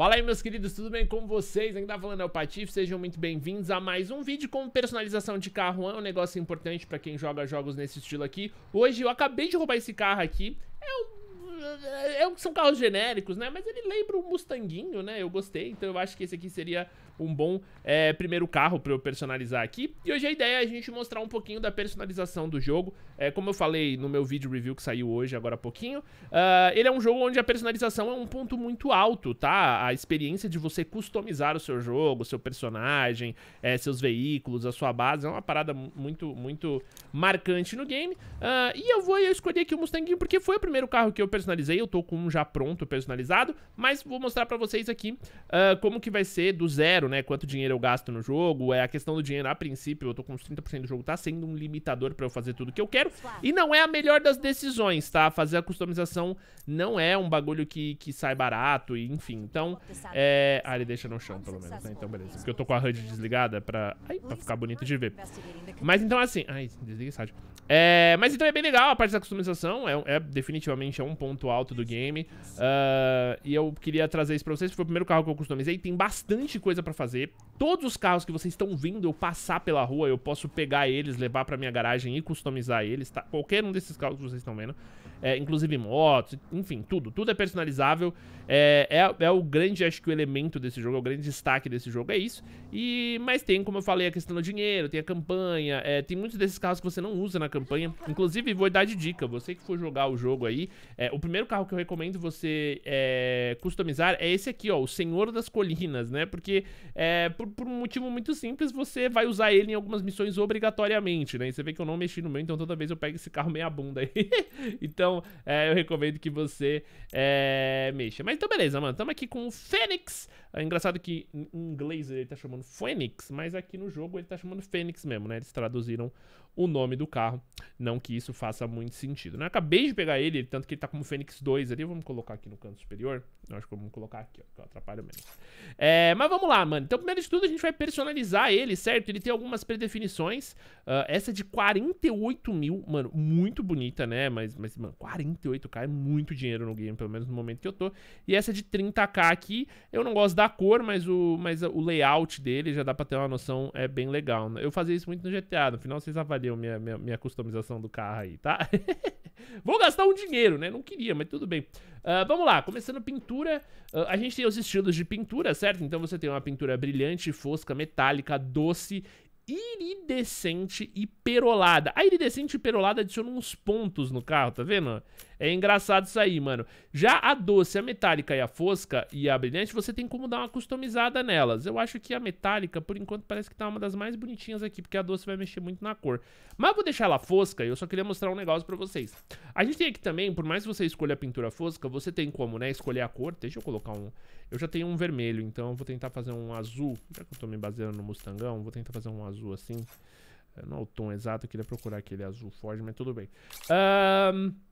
Fala aí, meus queridos, tudo bem com vocês? aqui tá falando é o Patife, sejam muito bem-vindos a mais um vídeo com personalização de carro. É um negócio importante pra quem joga jogos nesse estilo aqui. Hoje eu acabei de roubar esse carro aqui. É um é são carros genéricos, né? Mas ele lembra um Mustanguinho, né? Eu gostei, então eu acho que esse aqui seria um bom é, primeiro carro para eu personalizar aqui. E hoje a ideia é a gente mostrar um pouquinho da personalização do jogo. É, como eu falei no meu vídeo review que saiu hoje, agora há pouquinho, uh, ele é um jogo onde a personalização é um ponto muito alto, tá? A experiência de você customizar o seu jogo, seu personagem, é, seus veículos, a sua base, é uma parada muito, muito marcante no game. Uh, e eu vou escolher aqui o Mustanguinho porque foi o primeiro carro que eu personalizei, eu tô com um já pronto personalizado, mas vou mostrar pra vocês aqui uh, como que vai ser do zero, né? Quanto dinheiro eu gasto no jogo. É a questão do dinheiro, a princípio, eu tô com uns 30% do jogo, tá sendo um limitador pra eu fazer tudo que eu quero. E não é a melhor das decisões, tá? Fazer a customização não é um bagulho que, que sai barato, e, enfim. Então, é... Ah, ele deixa no chão, pelo menos, né? Então, beleza. Porque eu tô com a HUD desligada pra... Ai, pra ficar bonito de ver. Mas então, assim... Ai, desliguei esse rádio. É... Mas então é bem legal a parte da customização. É, é definitivamente é um ponto alto do game. Uh... E eu queria trazer isso pra vocês. Foi o primeiro carro que eu customizei. Tem bastante coisa pra fazer fazer. Todos os carros que vocês estão vindo eu passar pela rua, eu posso pegar eles, levar pra minha garagem e customizar eles, tá? Qualquer um desses carros que vocês estão vendo. É, inclusive motos, enfim, tudo. Tudo é personalizável. É, é, é, o grande, acho que, o elemento desse jogo, é o grande destaque desse jogo, é isso. E, mas tem, como eu falei, a questão do dinheiro, tem a campanha, é, tem muitos desses carros que você não usa na campanha. Inclusive, vou dar de dica, você que for jogar o jogo aí, é, o primeiro carro que eu recomendo você é, customizar é esse aqui, ó, o Senhor das Colinas, né? Porque é, por, por, um motivo muito simples, você vai usar ele em algumas missões obrigatoriamente, né? E você vê que eu não mexi no meu, então toda vez eu pego esse carro meia bunda aí. então, é, eu recomendo que você é, mexa. Mas então, beleza, mano. Tamo aqui com o Fênix. É engraçado que em inglês ele tá chamando Fênix, mas aqui no jogo ele tá chamando Fênix mesmo, né? Eles traduziram o nome do carro. Não que isso faça muito sentido, né? Acabei de pegar ele, tanto que ele tá como Fênix 2 ali. Vamos colocar aqui no canto superior. Eu acho que vamos colocar aqui, ó, que eu atrapalho menos. É, mas vamos lá, mano. Então, primeiro de tudo, a gente vai personalizar ele, certo? Ele tem algumas predefinições. Uh, essa é de 48 mil, mano, muito bonita, né? Mas, mas, mano, 48k é muito dinheiro no game, pelo menos no momento que eu tô. E essa é de 30k aqui. Eu não gosto da cor, mas o, mas o layout dele já dá pra ter uma noção é bem legal. Né? Eu fazia isso muito no GTA. No final, vocês avaliam minha, minha, minha customização do carro aí, tá? Vou gastar um dinheiro, né? Não queria, mas tudo bem. Uh, vamos lá, começando pintura. Uh, a gente tem os estilos de pintura, certo? Então você tem uma pintura pintura brilhante, fosca, metálica, doce, iridescente e perolada. A iridescente e perolada adiciona uns pontos no carro, tá vendo? É engraçado isso aí, mano. Já a doce, a metálica e a fosca e a brilhante, você tem como dar uma customizada nelas. Eu acho que a metálica, por enquanto, parece que tá uma das mais bonitinhas aqui, porque a doce vai mexer muito na cor. Mas eu vou deixar ela fosca e eu só queria mostrar um negócio pra vocês. A gente tem aqui também, por mais que você escolha a pintura fosca, você tem como, né, escolher a cor. Deixa eu colocar um... Eu já tenho um vermelho, então eu vou tentar fazer um azul. Já que eu tô me baseando no Mustangão, vou tentar fazer um azul assim. Não é o tom exato, eu queria procurar aquele azul Ford, mas tudo bem. Ahn... Um...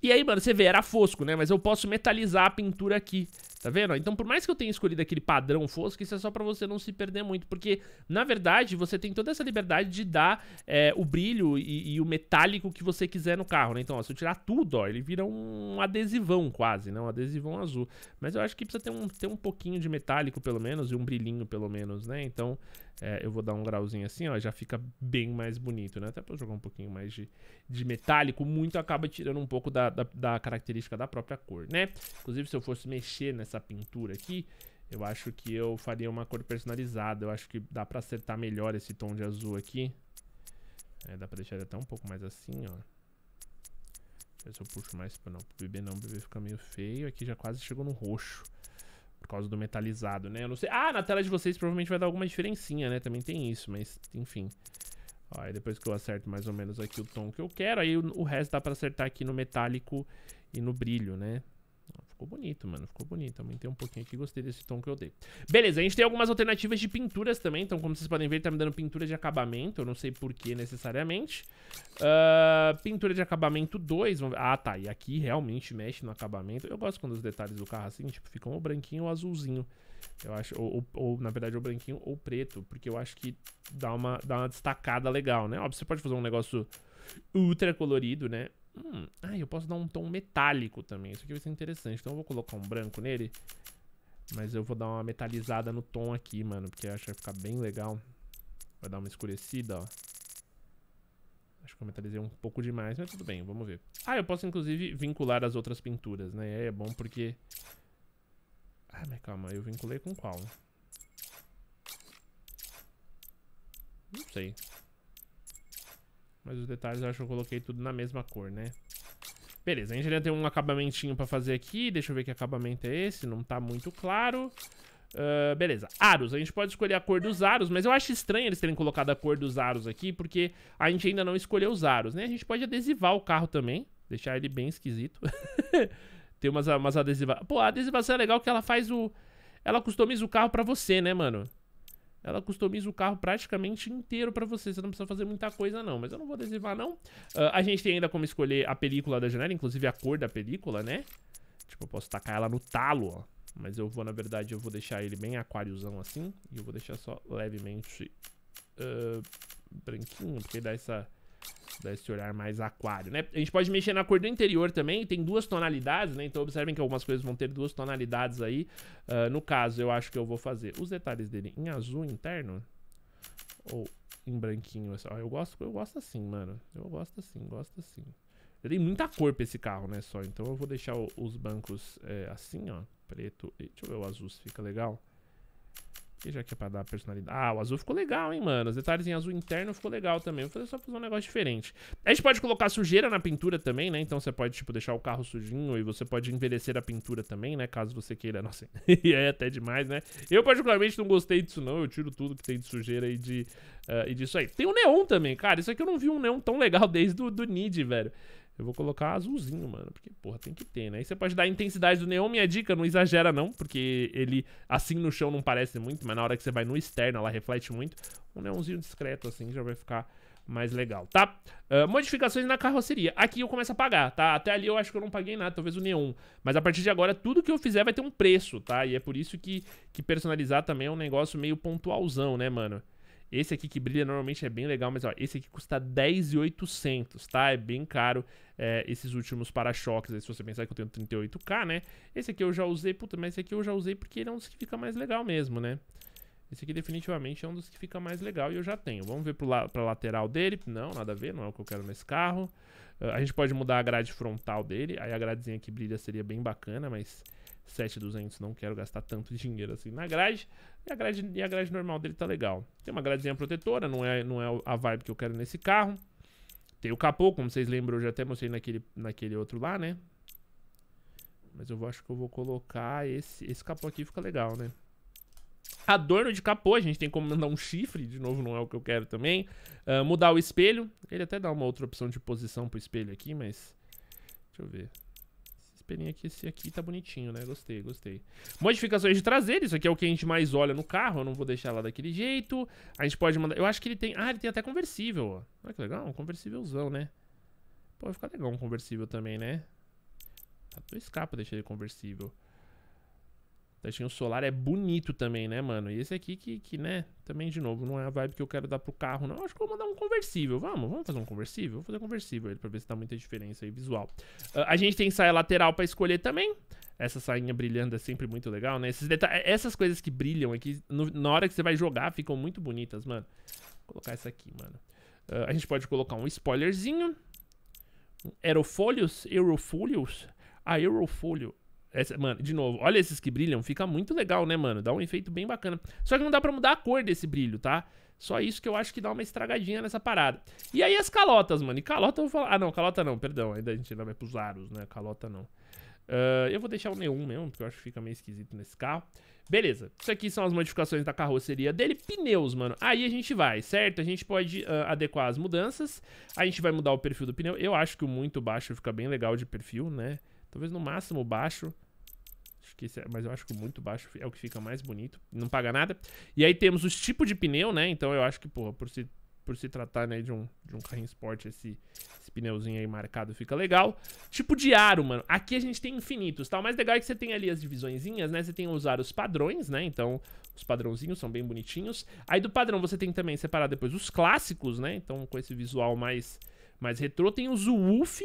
E aí, mano, você vê, era fosco, né? Mas eu posso metalizar a pintura aqui, tá vendo? Então, por mais que eu tenha escolhido aquele padrão fosco, isso é só pra você não se perder muito. Porque, na verdade, você tem toda essa liberdade de dar é, o brilho e, e, o metálico que você quiser no carro, né? Então, ó, se eu tirar tudo, ó, ele vira um adesivão quase, né? Um adesivão azul. Mas eu acho que precisa ter um, ter um pouquinho de metálico, pelo menos, e um brilhinho, pelo menos, né? Então, é, eu vou dar um grauzinho assim, ó, já fica bem mais bonito, né? Até pra jogar um pouquinho mais de, de metálico, muito acaba tirando um pouco da, da, da, característica da própria cor, né? Inclusive, se eu fosse mexer nessa pintura aqui, eu acho que eu faria uma cor personalizada. Eu acho que dá pra acertar melhor esse tom de azul aqui. É, dá pra deixar ele até um pouco mais assim, ó. Deixa eu ver se eu puxo mais pra não, pro bebê não, o bebê fica meio feio. Aqui já quase chegou no roxo. Por causa do metalizado, né? Eu não sei. Ah, na tela de vocês provavelmente vai dar alguma diferencinha, né? Também tem isso, mas enfim. Ó, aí depois que eu acerto mais ou menos aqui o tom que eu quero, aí o, o resto dá pra acertar aqui no metálico e no brilho, né? ficou bonito, mano. Ficou bonito. Aumentei um pouquinho aqui, gostei desse tom que eu dei. Beleza, a gente tem algumas alternativas de pinturas também. Então, como vocês podem ver, tá me dando pintura de acabamento. Eu não sei porquê necessariamente. Uh, pintura de acabamento 2. Ah, tá. E aqui realmente mexe no acabamento. Eu gosto quando os detalhes do carro assim, tipo, ficam ou branquinho ou azulzinho. Eu acho, ou, ou, ou, na verdade, ou branquinho ou preto, porque eu acho que dá uma, dá uma destacada legal, né? Óbvio, você pode fazer um negócio ultra colorido, né? Hum, ah, eu posso dar um tom metálico também. Isso aqui vai ser interessante. Então eu vou colocar um branco nele. Mas eu vou dar uma metalizada no tom aqui, mano. Porque eu acho que vai ficar bem legal. Vai dar uma escurecida, ó. Acho que eu metalizei um pouco demais, mas tudo bem, vamos ver. Ah, eu posso inclusive vincular as outras pinturas, né? É bom porque... Ah, mas calma, eu vinculei com qual? Não sei. Mas os detalhes eu acho que eu coloquei tudo na mesma cor, né? Beleza, a gente ainda tem um acabamentinho pra fazer aqui. Deixa eu ver que acabamento é esse. Não tá muito claro. Uh, beleza, aros, a gente pode escolher a cor dos aros Mas eu acho estranho eles terem colocado a cor dos aros aqui Porque a gente ainda não escolheu os aros, né? A gente pode adesivar o carro também Deixar ele bem esquisito Tem umas, umas adesivações Pô, a adesivação é legal que ela faz o... Ela customiza o carro pra você, né, mano? Ela customiza o carro praticamente inteiro para você. Você não precisa fazer muita coisa, não. Mas eu não vou adesivar, não. Uh, a gente tem ainda como escolher a película da janela, inclusive a cor da película, né? Tipo, eu posso tacar ela no talo, ó. Mas eu vou, na verdade, eu vou deixar ele bem aquáriozão assim. E eu vou deixar só levemente uh, branquinho, porque dá essa Dá esse olhar mais aquário, né? A gente pode mexer na cor do interior também, tem duas tonalidades, né? Então observem que algumas coisas vão ter duas tonalidades aí. Uh, no caso, eu acho que eu vou fazer os detalhes dele em azul interno ou em branquinho. Assim. eu gosto, eu gosto assim, mano. Eu gosto assim, gosto assim. Eu dei muita cor pra esse carro, né, só. Então eu vou deixar os bancos é, assim, ó. Preto. E, deixa eu ver o azul se fica legal. E já que é pra dar personalidade. Ah, o azul ficou legal, hein, mano. Os detalhes em azul interno ficou legal também. Vou fazer só fazer um negócio diferente. A gente pode colocar sujeira na pintura também, né? Então você pode, tipo, deixar o carro sujinho e você pode envelhecer a pintura também, né? Caso você queira. Nossa, é até demais, né? Eu particularmente não gostei disso, não. Eu tiro tudo que tem de sujeira e, de, uh, e disso aí. Tem o neon também, cara. Isso aqui eu não vi um neon tão legal desde o do, do Nid, velho. Eu vou colocar azulzinho, mano, porque, porra, tem que ter, né? E você pode dar a intensidade do neon, minha dica, não exagera não, porque ele, assim no chão não parece muito, mas na hora que você vai no externo, ela reflete muito. Um neonzinho discreto, assim, já vai ficar mais legal, tá? Uh, modificações na carroceria. Aqui eu começo a pagar, tá? Até ali eu acho que eu não paguei nada, talvez o neon. Mas a partir de agora, tudo que eu fizer vai ter um preço, tá? E é por isso que, que personalizar também é um negócio meio pontualzão, né, mano? Esse aqui que brilha normalmente é bem legal, mas ó, esse aqui custa 10,800, tá? É bem caro é, esses últimos para-choques. Se você pensar que eu tenho 38K, né? Esse aqui eu já usei, puta, mas esse aqui eu já usei porque ele é um dos que fica mais legal mesmo, né? Esse aqui definitivamente é um dos que fica mais legal e eu já tenho. Vamos ver pro pra lateral dele. Não, nada a ver, não é o que eu quero nesse carro. Uh, a gente pode mudar a grade frontal dele. Aí a gradezinha que brilha seria bem bacana, mas 7,200. Não quero gastar tanto dinheiro assim na grade. E a grade, e a grade normal dele tá legal. Tem uma gradezinha protetora, não é, não é a vibe que eu quero nesse carro. Tem o capô, como vocês lembram, eu já até mostrei naquele, naquele outro lá, né? Mas eu vou, acho que eu vou colocar esse, esse capô aqui, fica legal, né? Adorno de capô, a gente tem como mandar um chifre, de novo não é o que eu quero também. Uh, mudar o espelho, ele até dá uma outra opção de posição pro espelho aqui, mas... Deixa eu ver pelinha aqui, esse aqui tá bonitinho, né? Gostei, gostei. Modificações de traseiro, isso aqui é o que a gente mais olha no carro, eu não vou deixar lá daquele jeito. A gente pode mandar... Eu acho que ele tem... Ah, ele tem até conversível, ó. Olha ah, que legal, um conversívelzão, né? Pô, vai ficar legal um conversível também, né? Tá 2 escapa deixar ele conversível. Então assim, o solar, é bonito também, né, mano? E esse aqui que, que, né, também de novo, não é a vibe que eu quero dar pro carro, não. acho que eu vou mandar um conversível. Vamos, vamos fazer um conversível? Vou fazer um conversível pra ver se dá muita diferença aí visual. Uh, a gente tem saia lateral pra escolher também. Essa sainha brilhando é sempre muito legal, né? É, essas coisas que brilham aqui, no, na hora que você vai jogar, ficam muito bonitas, mano. Vou colocar essa aqui, mano. Uh, a gente pode colocar um spoilerzinho. Aerofólios, Eurofólios. Ah, essa, mano, de novo, olha esses que brilham, fica muito legal, né, mano? Dá um efeito bem bacana. Só que não dá pra mudar a cor desse brilho, tá? Só isso que eu acho que dá uma estragadinha nessa parada. E aí as calotas, mano. E calota eu vou falar... Ah, não, calota não, perdão. Ainda a gente ainda vai pros aros, né? Calota não. Uh, eu vou deixar o neon mesmo, porque eu acho que fica meio esquisito nesse carro. Beleza, isso aqui são as modificações da carroceria dele. Pneus, mano. Aí a gente vai, certo? A gente pode uh, adequar as mudanças. A gente vai mudar o perfil do pneu. Eu acho que o muito baixo fica bem legal de perfil, né? Talvez no máximo baixo. Acho que é, mas eu acho que muito baixo é o que fica mais bonito. Não paga nada. E aí temos os tipos de pneu, né? Então eu acho que, porra, por se, por se tratar né, de, um, de um carrinho esporte, esse, esse pneuzinho aí marcado fica legal. Tipo de aro, mano. Aqui a gente tem infinitos, tá? O mais legal é que você tem ali as divisõezinhas, né? Você tem os aros padrões, né? Então os padrãozinhos são bem bonitinhos. Aí do padrão você tem também separar depois os clássicos, né? Então com esse visual mais, mais retrô. Tem os Wolf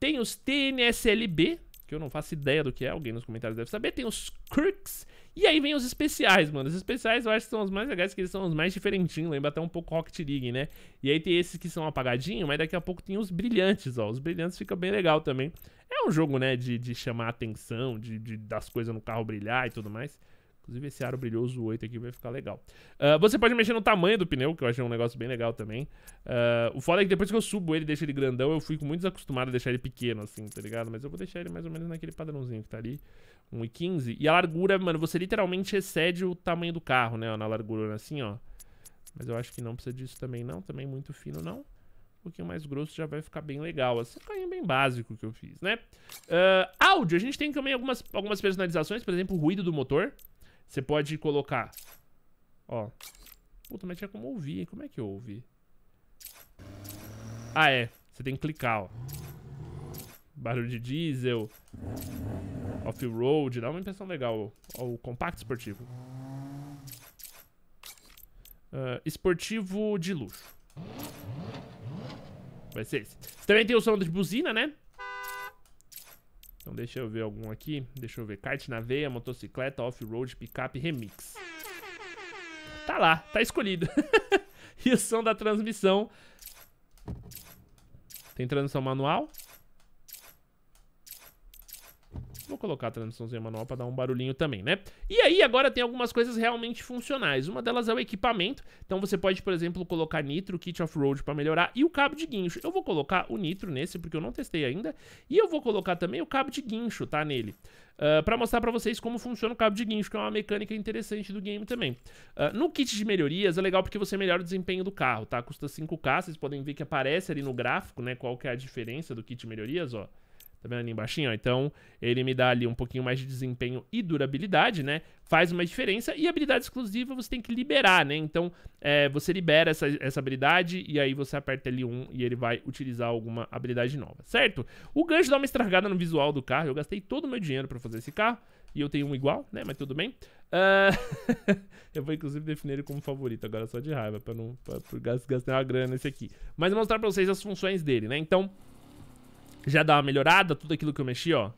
tem os TNSLB, que eu não faço ideia do que é, alguém nos comentários deve saber. Tem os Crooks. E aí vem os especiais, mano. Os especiais eu acho que são os mais legais, que eles são os mais diferentinhos. Lembra até um pouco Rocket League, né? E aí tem esses que são apagadinhos, mas daqui a pouco tem os brilhantes, ó. Os brilhantes fica bem legal também. É um jogo, né, de, de chamar a atenção, de, de das coisas no carro brilhar e tudo mais. Inclusive esse aro brilhoso 8 aqui vai ficar legal. Uh, você pode mexer no tamanho do pneu, que eu achei um negócio bem legal também. Uh, o foda é que depois que eu subo ele e deixo ele grandão, eu fico muito desacostumado a deixar ele pequeno, assim, tá ligado? Mas eu vou deixar ele mais ou menos naquele padrãozinho que tá ali. 1,15. E a largura, mano, você literalmente excede o tamanho do carro, né? Ó, na largura, assim, ó. Mas eu acho que não precisa disso também, não. Também muito fino, não. Um pouquinho mais grosso já vai ficar bem legal. Assim, um bem básico que eu fiz, né? Uh, áudio, a gente tem também algumas, algumas personalizações, por exemplo, o ruído do motor. Você pode colocar... Ó. Puta, mas tinha como ouvir. Como é que eu ouvi? Ah, é. Você tem que clicar, ó. Barulho de diesel. Off-road. Dá uma impressão legal. Ó, o compacto esportivo. Uh, esportivo de luxo. Vai ser esse. Também tem o som de buzina, né? Então deixa eu ver algum aqui. Deixa eu ver. Kart na veia, motocicleta, off-road, picape, remix. Tá lá, tá escolhido. e o som da transmissão. Tem transmissão manual? Vou colocar a transmissãozinha manual para dar um barulhinho também, né? E aí agora tem algumas coisas realmente funcionais. Uma delas é o equipamento. Então você pode, por exemplo, colocar nitro, kit off-road para melhorar e o cabo de guincho. Eu vou colocar o nitro nesse porque eu não testei ainda. E eu vou colocar também o cabo de guincho, tá? Nele. Uh, ah, para mostrar para vocês como funciona o cabo de guincho, que é uma mecânica interessante do game também. Uh, no kit de melhorias é legal porque você melhora o desempenho do carro, tá? Custa 5k, vocês podem ver que aparece ali no gráfico, né? Qual que é a diferença do kit de melhorias, ó. Tá vendo ali embaixo? Assim, então, ele me dá ali um pouquinho mais de desempenho e durabilidade, né? Faz uma diferença. E habilidade exclusiva você tem que liberar, né? Então, é, você libera essa, essa habilidade e aí você aperta L1 e ele vai utilizar alguma habilidade nova, certo? O gancho dá uma estragada no visual do carro. Eu gastei todo o meu dinheiro pra fazer esse carro. E eu tenho um igual, né? Mas tudo bem. Uh... eu vou, inclusive, definir ele como favorito agora só de raiva, pra não pra, pra gastar uma grana nesse aqui. Mas vou mostrar pra vocês as funções dele, né? Então, já dá uma melhorada, tudo aquilo que eu mexi, ó.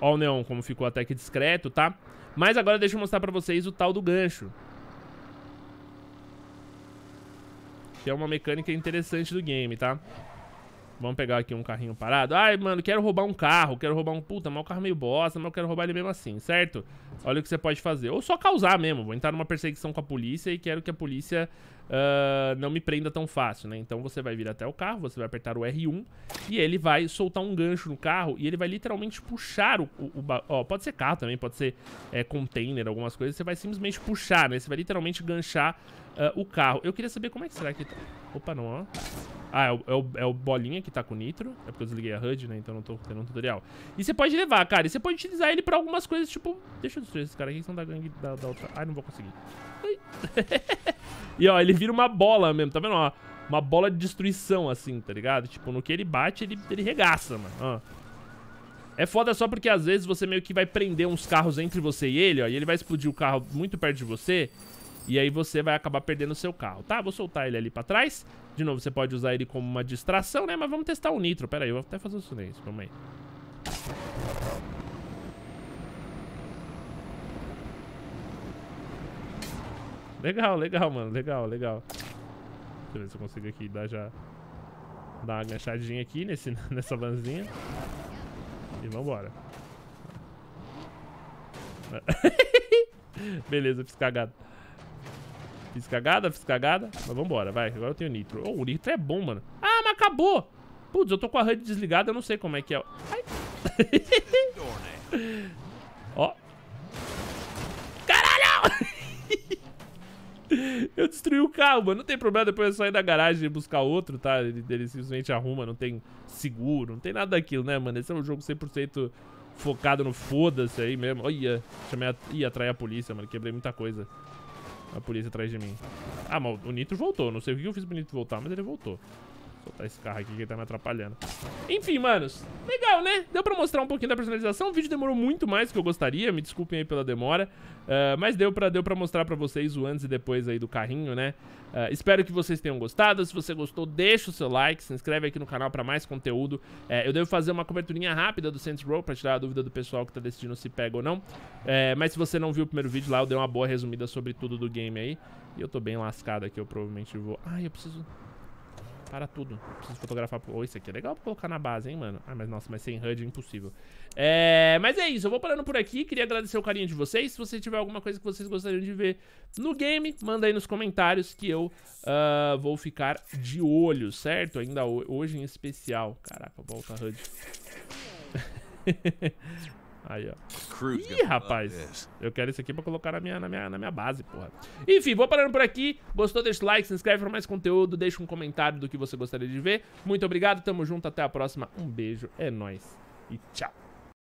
Ó o neon, como ficou até que discreto, tá? Mas agora deixa eu mostrar pra vocês o tal do gancho. Que é uma mecânica interessante do game, tá? Tá? Vamos pegar aqui um carrinho parado. Ai, mano, quero roubar um carro, quero roubar um... Puta, mas o carro é meio bosta, mas eu quero roubar ele mesmo assim, certo? Olha o que você pode fazer. Ou só causar mesmo. Vou entrar numa perseguição com a polícia e quero que a polícia uh, não me prenda tão fácil, né? Então você vai vir até o carro, você vai apertar o R1 e ele vai soltar um gancho no carro e ele vai literalmente puxar o... o, o ó, pode ser carro também, pode ser é, container, algumas coisas. Você vai simplesmente puxar, né? Você vai literalmente ganchar uh, o carro. Eu queria saber como é que será que... Tá. Opa, não, ó. Ah, é o, é o, é o bolinha que tá com nitro. É porque eu desliguei a HUD, né? Então não tô tendo um tutorial. E você pode levar, cara. E você pode utilizar ele pra algumas coisas, tipo... Deixa eu destruir esse cara aqui, são da gangue da, da outra... Ai, não vou conseguir. e, ó, ele vira uma bola mesmo, tá vendo? Ó, uma bola de destruição, assim, tá ligado? Tipo, no que ele bate, ele, ele regaça, mano. Ó. É foda só porque às vezes você meio que vai prender uns carros entre você e ele, ó. E ele vai explodir o carro muito perto de você. E aí você vai acabar perdendo o seu carro, tá? Vou soltar ele ali pra trás. De novo, você pode usar ele como uma distração, né? Mas vamos testar o nitro. Pera aí, eu vou até fazer o silêncio. Calma aí. Legal, legal, mano. Legal, legal. Deixa eu ver se eu consigo aqui dar já... Dar uma agachadinha aqui nesse, nessa vanzinha. E vambora. Beleza, fiz cagado. Fiz cagada, fiz cagada. Mas vambora, vai. Agora eu tenho nitro. Oh, o nitro é bom, mano. Ah, mas acabou. Putz, eu tô com a HUD desligada, eu não sei como é que é. Ai. Ó. Caralho! eu destruí o carro, mano. Não tem problema, depois é só ir da garagem e buscar outro, tá? Ele, ele, simplesmente arruma, não tem seguro, não tem nada daquilo, né, mano? Esse é um jogo 100% focado no foda-se aí mesmo. Olha, chamei a... Ih, atrair a polícia, mano. Quebrei muita coisa. A polícia atrás de mim. Ah, mas o Nitro voltou. Não sei o que eu fiz pro Nitro voltar, mas ele voltou botar esse carro aqui que tá me atrapalhando. Enfim, manos. Legal, né? Deu pra mostrar um pouquinho da personalização. O vídeo demorou muito mais do que eu gostaria. Me desculpem aí pela demora. Uh, mas deu pra, deu pra mostrar pra vocês o antes e depois aí do carrinho, né? Uh, espero que vocês tenham gostado. Se você gostou, deixa o seu like. Se inscreve aqui no canal pra mais conteúdo. Uh, eu devo fazer uma coberturinha rápida do Saints Row pra tirar a dúvida do pessoal que tá decidindo se pega ou não. É, mas se você não viu o primeiro vídeo lá, eu dei uma boa resumida sobre tudo do game aí. E eu tô bem lascado aqui. Eu provavelmente vou... Ai, eu preciso... Para tudo. Preciso fotografar. Oh, isso aqui é legal pra colocar na base, hein, mano? Ah, mas nossa, mas sem HUD é impossível. É... Mas é isso, eu vou parando por aqui. Queria agradecer o carinho de vocês. Se você tiver alguma coisa que vocês gostariam de ver no game, manda aí nos comentários que eu uh, vou ficar de olho, certo? Ainda hoje em especial. Caraca, volta HUD. Aí, ó. Ih, rapaz. É. Eu quero isso aqui pra colocar na minha, na minha, na minha base, porra. Enfim, vou parando por aqui. Gostou? Deixa o like, se inscreve pra mais conteúdo, deixa um comentário do que você gostaria de ver. Muito obrigado, tamo junto, até a próxima. Um beijo, é nóis e tchau.